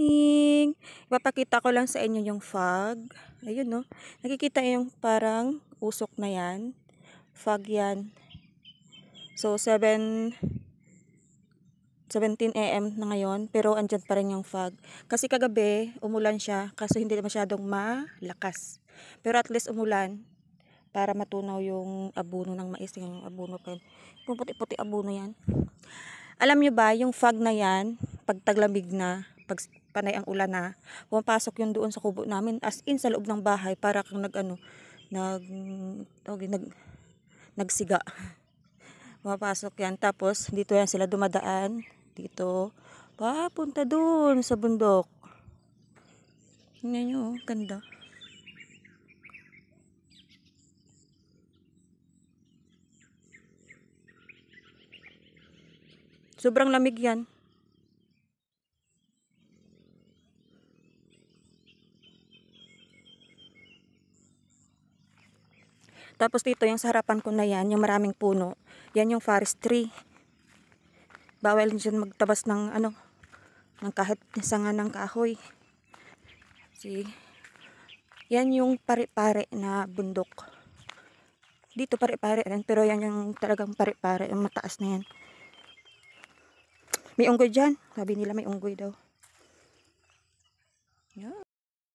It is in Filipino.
morning! Ipapakita ko lang sa inyo yung fog. Ayun, no? Nakikita yung parang usok na yan. Fog yan. So, 7... 17 a.m. na ngayon, pero andyan pa rin yung fog. Kasi kagabi, umulan siya, kaso hindi masyadong malakas. Pero at least umulan, para matunaw yung abuno ng mais. yung abuno pa yun. Puputi-puti abuno yan. Alam nyo ba, yung fog na yan, pag taglamig na, pag panay ang ulan na pumapasok yung doon sa kubo namin as in sa loob ng bahay para kang nag ano nag okay, nag nagsiga pumapasok yan tapos dito yan sila dumadaan dito papunta doon sa bundok Tingnan nyo, oh, ganda. Sobrang lamig yan. Tapos dito, yung sa harapan ko na yan, yung maraming puno. Yan yung forest tree. Bawal din magtabas ng ano, ng kahit sanga ng kahoy. See? Yan yung pare-pare na bundok. Dito pare-pare rin, pero yan yung talagang pare-pare, yung mataas na yan. May unggoy dyan. Sabi nila may unggoy daw.